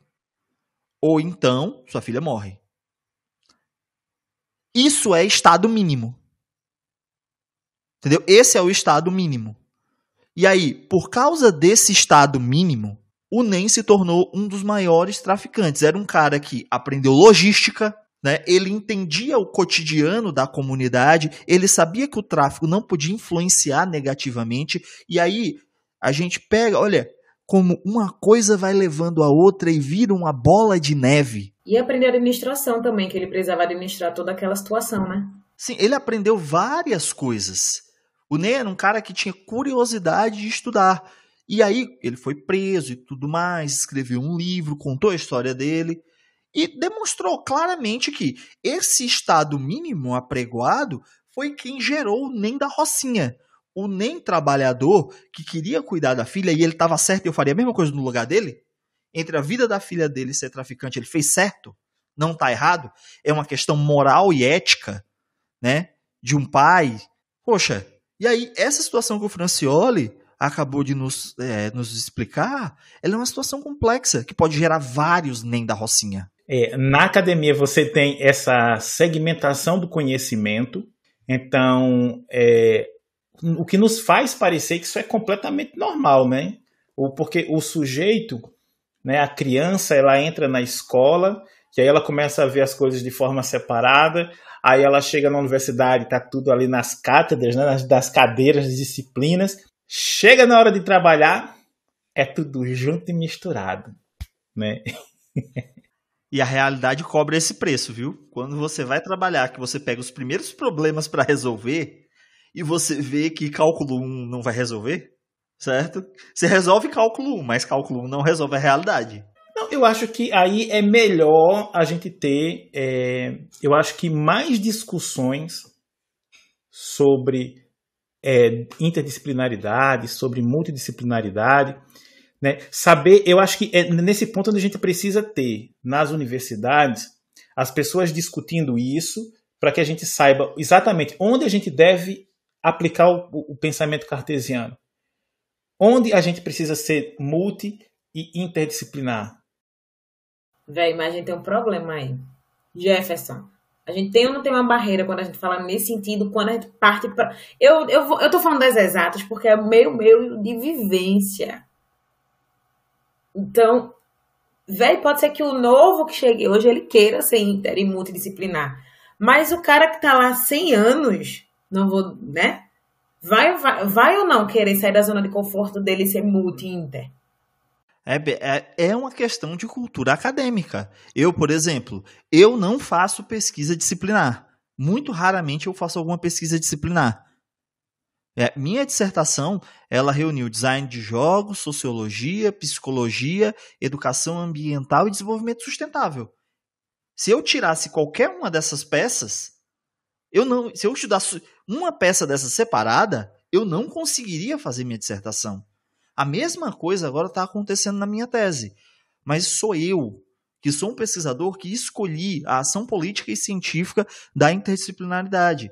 ou então sua filha morre. Isso é estado mínimo. Entendeu? Esse é o estado mínimo. E aí, por causa desse estado mínimo, o Nen se tornou um dos maiores traficantes. Era um cara que aprendeu logística, né? ele entendia o cotidiano da comunidade, ele sabia que o tráfico não podia influenciar negativamente, e aí a gente pega, olha, como uma coisa vai levando a outra e vira uma bola de neve. E aprender administração também, que ele precisava administrar toda aquela situação, né? Sim, ele aprendeu várias coisas. O Ney era um cara que tinha curiosidade de estudar. E aí ele foi preso e tudo mais, escreveu um livro, contou a história dele e demonstrou claramente que esse Estado mínimo apregoado foi quem gerou o NEM da Rocinha. O NEM trabalhador que queria cuidar da filha e ele estava certo e eu faria a mesma coisa no lugar dele? Entre a vida da filha dele ser traficante, ele fez certo? Não está errado? É uma questão moral e ética, né? De um pai. Poxa, e aí essa situação com o Francioli acabou de nos, é, nos explicar, ela é uma situação complexa que pode gerar vários nem da Rocinha. É, na academia você tem essa segmentação do conhecimento, então é, o que nos faz parecer que isso é completamente normal, né? porque o sujeito, né, a criança, ela entra na escola, que aí ela começa a ver as coisas de forma separada, aí ela chega na universidade, está tudo ali nas cátedras, né, nas, das cadeiras, das disciplinas, Chega na hora de trabalhar, é tudo junto e misturado, né? E a realidade cobra esse preço, viu? Quando você vai trabalhar, que você pega os primeiros problemas para resolver e você vê que cálculo 1 não vai resolver, certo? Você resolve cálculo 1, mas cálculo 1 não resolve a realidade. Não, eu acho que aí é melhor a gente ter, é, eu acho que mais discussões sobre é, interdisciplinaridade, sobre multidisciplinaridade. Né? Saber, eu acho que é nesse ponto onde a gente precisa ter nas universidades as pessoas discutindo isso para que a gente saiba exatamente onde a gente deve aplicar o, o pensamento cartesiano, onde a gente precisa ser multi e interdisciplinar. Véi, mas a gente tem um problema aí. Jefferson, a gente tem ou não tem uma barreira quando a gente fala nesse sentido, quando a gente parte para. Eu, eu, eu tô falando das exatas porque é meio meio de vivência. Então, velho, pode ser que o novo que chegue hoje ele queira ser inter e multidisciplinar. Mas o cara que tá lá 100 anos, não vou, né? Vai, vai, vai ou não querer sair da zona de conforto dele e ser multi-inter? É, é, é uma questão de cultura acadêmica. Eu, por exemplo, eu não faço pesquisa disciplinar. Muito raramente eu faço alguma pesquisa disciplinar. É, minha dissertação ela reuniu design de jogos, sociologia, psicologia, educação ambiental e desenvolvimento sustentável. Se eu tirasse qualquer uma dessas peças, eu não, se eu estudasse uma peça dessa separada, eu não conseguiria fazer minha dissertação. A mesma coisa agora está acontecendo na minha tese. Mas sou eu, que sou um pesquisador, que escolhi a ação política e científica da interdisciplinaridade.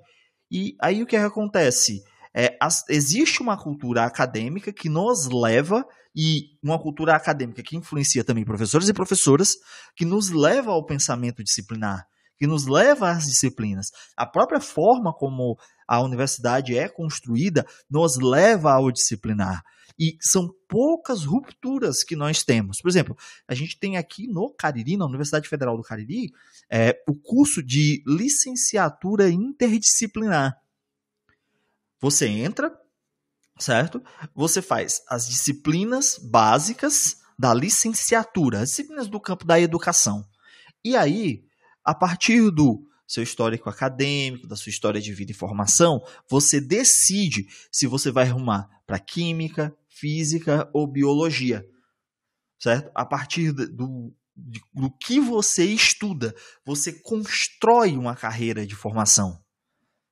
E aí o que acontece? É, as, existe uma cultura acadêmica que nos leva, e uma cultura acadêmica que influencia também professores e professoras, que nos leva ao pensamento disciplinar, que nos leva às disciplinas. A própria forma como a universidade é construída nos leva ao disciplinar. E são poucas rupturas que nós temos. Por exemplo, a gente tem aqui no Cariri, na Universidade Federal do Cariri, é, o curso de licenciatura interdisciplinar. Você entra, certo? Você faz as disciplinas básicas da licenciatura, as disciplinas do campo da educação. E aí, a partir do seu histórico acadêmico, da sua história de vida e formação, você decide se você vai arrumar para química, física ou biologia, certo? A partir do, do que você estuda, você constrói uma carreira de formação,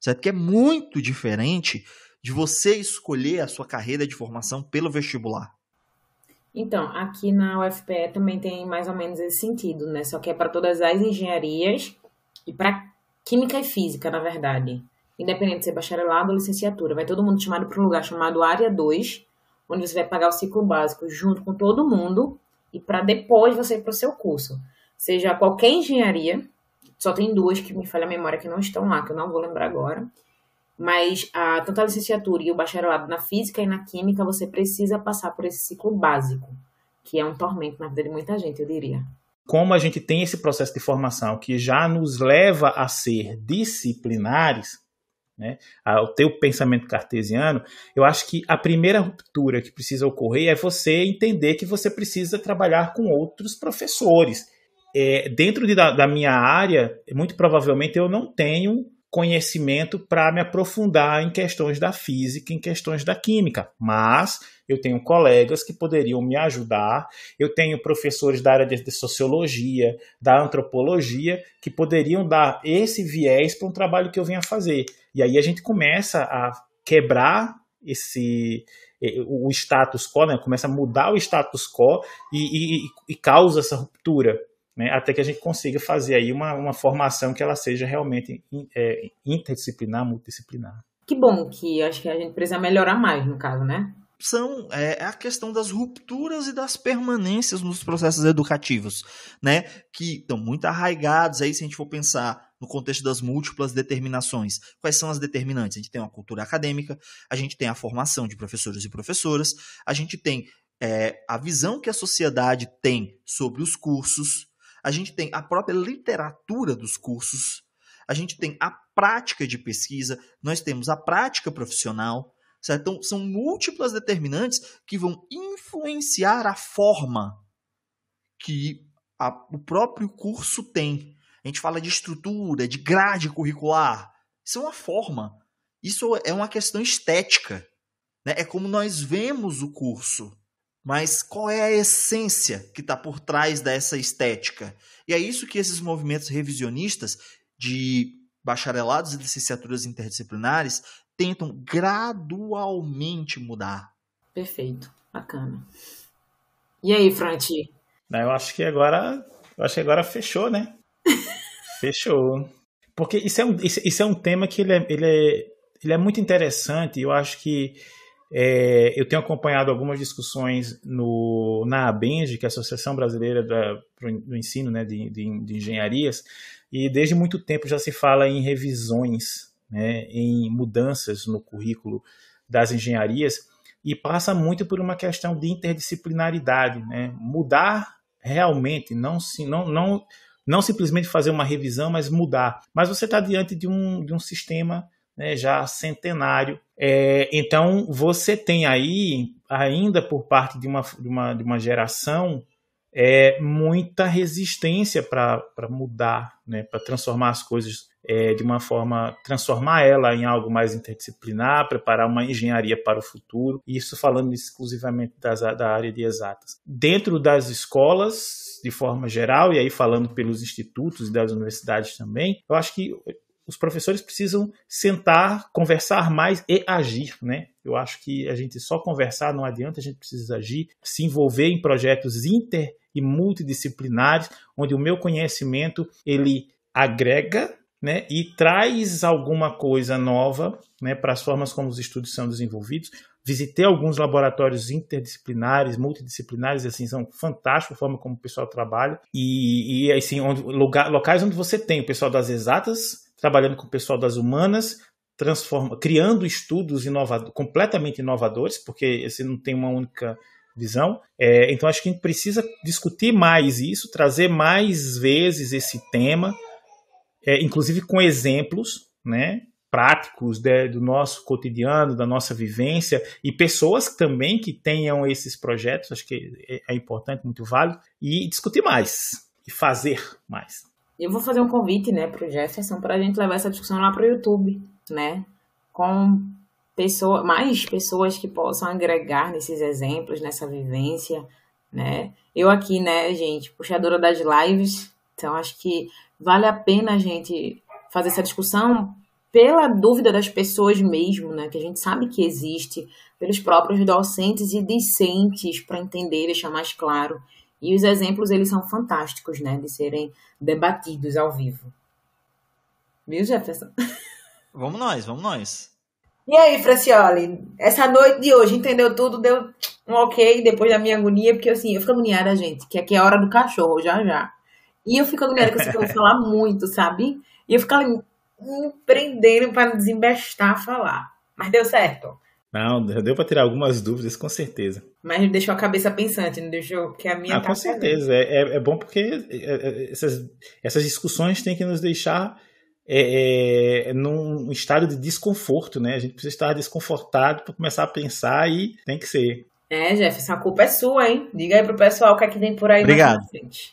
certo? Que é muito diferente de você escolher a sua carreira de formação pelo vestibular. Então, aqui na UFPE também tem mais ou menos esse sentido, né? Só que é para todas as engenharias e para química e física, na verdade. Independente de ser bacharelado ou licenciatura, vai todo mundo chamado para um lugar chamado Área 2, onde você vai pagar o ciclo básico junto com todo mundo e para depois você ir para o seu curso. Seja qualquer engenharia, só tem duas que me falha a memória que não estão lá, que eu não vou lembrar agora. Mas a, tanto a licenciatura e o bacharelado na física e na química, você precisa passar por esse ciclo básico, que é um tormento na vida de muita gente, eu diria como a gente tem esse processo de formação que já nos leva a ser disciplinares, né, ao teu pensamento cartesiano, eu acho que a primeira ruptura que precisa ocorrer é você entender que você precisa trabalhar com outros professores. É, dentro de, da, da minha área, muito provavelmente eu não tenho conhecimento para me aprofundar em questões da física, em questões da química, mas eu tenho colegas que poderiam me ajudar, eu tenho professores da área de sociologia, da antropologia, que poderiam dar esse viés para um trabalho que eu venha fazer. E aí a gente começa a quebrar esse o status quo, né? começa a mudar o status quo e, e, e causa essa ruptura, né? até que a gente consiga fazer aí uma, uma formação que ela seja realmente é, interdisciplinar, multidisciplinar. Que bom que acho que a gente precisa melhorar mais no caso, né? são é, é, a questão das rupturas e das permanências nos processos educativos, né? Que estão muito arraigados aí, se a gente for pensar no contexto das múltiplas determinações. Quais são as determinantes? A gente tem uma cultura acadêmica, a gente tem a formação de professores e professoras, a gente tem é, a visão que a sociedade tem sobre os cursos, a gente tem a própria literatura dos cursos, a gente tem a prática de pesquisa, nós temos a prática profissional. Certo? Então, são múltiplas determinantes que vão influenciar a forma que a, o próprio curso tem a gente fala de estrutura, de grade curricular. Isso é uma forma. Isso é uma questão estética. Né? É como nós vemos o curso. Mas qual é a essência que está por trás dessa estética? E é isso que esses movimentos revisionistas de bacharelados e licenciaturas interdisciplinares tentam gradualmente mudar. Perfeito, bacana. E aí, Franti? Eu acho que agora, eu acho que agora fechou, né? Fechou. Porque isso é um, isso, é um tema que ele é, ele, é, ele é muito interessante. Eu acho que é, eu tenho acompanhado algumas discussões no, na ABENG, que é a Associação Brasileira da, do Ensino né, de, de, de, Engenharias, e desde muito tempo já se fala em revisões, né, em mudanças no currículo das engenharias, e passa muito por uma questão de interdisciplinaridade, né, mudar realmente, não, se, não, não não simplesmente fazer uma revisão, mas mudar. Mas você está diante de um, de um sistema né, já centenário. É, então, você tem aí, ainda por parte de uma, de uma, de uma geração, é, muita resistência para mudar, né, para transformar as coisas é, de uma forma, transformar ela em algo mais interdisciplinar, preparar uma engenharia para o futuro, isso falando exclusivamente das, da área de exatas. Dentro das escolas, de forma geral, e aí falando pelos institutos e das universidades também, eu acho que os professores precisam sentar, conversar mais e agir, né? Eu acho que a gente só conversar não adianta, a gente precisa agir, se envolver em projetos inter e multidisciplinares, onde o meu conhecimento ele agrega, né, e traz alguma coisa nova né, para as formas como os estudos são desenvolvidos, visitei alguns laboratórios interdisciplinares, multidisciplinares, assim, são fantásticos a forma como o pessoal trabalha. E, e assim, onde, lugar, locais onde você tem o pessoal das exatas trabalhando com o pessoal das humanas, transforma, criando estudos inovado, completamente inovadores, porque você não tem uma única visão. É, então, acho que a gente precisa discutir mais isso, trazer mais vezes esse tema, é, inclusive com exemplos, né? práticos de, do nosso cotidiano, da nossa vivência, e pessoas também que tenham esses projetos, acho que é, é importante, muito válido, e discutir mais, e fazer mais. Eu vou fazer um convite né, para o Jefferson para a gente levar essa discussão lá para o YouTube, né? Com pessoa, mais pessoas que possam agregar nesses exemplos, nessa vivência, né? Eu aqui, né, gente, puxadora das lives, então acho que vale a pena a gente fazer essa discussão pela dúvida das pessoas mesmo, né, que a gente sabe que existe, pelos próprios docentes e discentes para entender, e deixar mais claro. E os exemplos eles são fantásticos, né, de serem debatidos ao vivo. Viu, Jefferson? Vamos nós, vamos nós. E aí, Francioli, essa noite de hoje, entendeu tudo, deu um ok depois da minha agonia, porque assim, eu fico agoniada, gente, que aqui é a hora do cachorro, já já. E eu fico agoniada que eu sei que eu vou falar muito, sabe? E eu fico empreendendo para desembestar a falar. Mas deu certo. Não, deu para tirar algumas dúvidas, com certeza. Mas deixou a cabeça pensante, não deixou que a minha. Ah, tá com certeza. É, é, é, bom porque é, é, essas, essas discussões têm que nos deixar é, é, num estado de desconforto, né? A gente precisa estar desconfortado para começar a pensar e tem que ser. É, Jefferson, a culpa é sua, hein? Diga aí pro pessoal o que é que vem por aí Obrigado. na frente.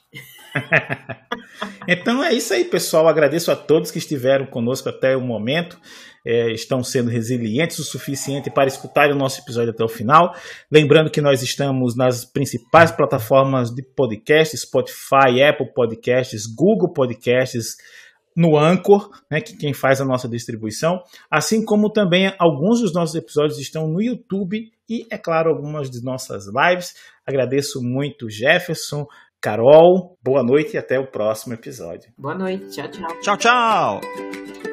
então é isso aí, pessoal. Agradeço a todos que estiveram conosco até o momento. É, estão sendo resilientes o suficiente para escutar o nosso episódio até o final. Lembrando que nós estamos nas principais plataformas de podcast: Spotify, Apple Podcasts, Google Podcasts no Anchor, né, que quem faz a nossa distribuição, assim como também alguns dos nossos episódios estão no YouTube e, é claro, algumas de nossas lives. Agradeço muito Jefferson, Carol, boa noite e até o próximo episódio. Boa noite, tchau, tchau. Tchau, tchau.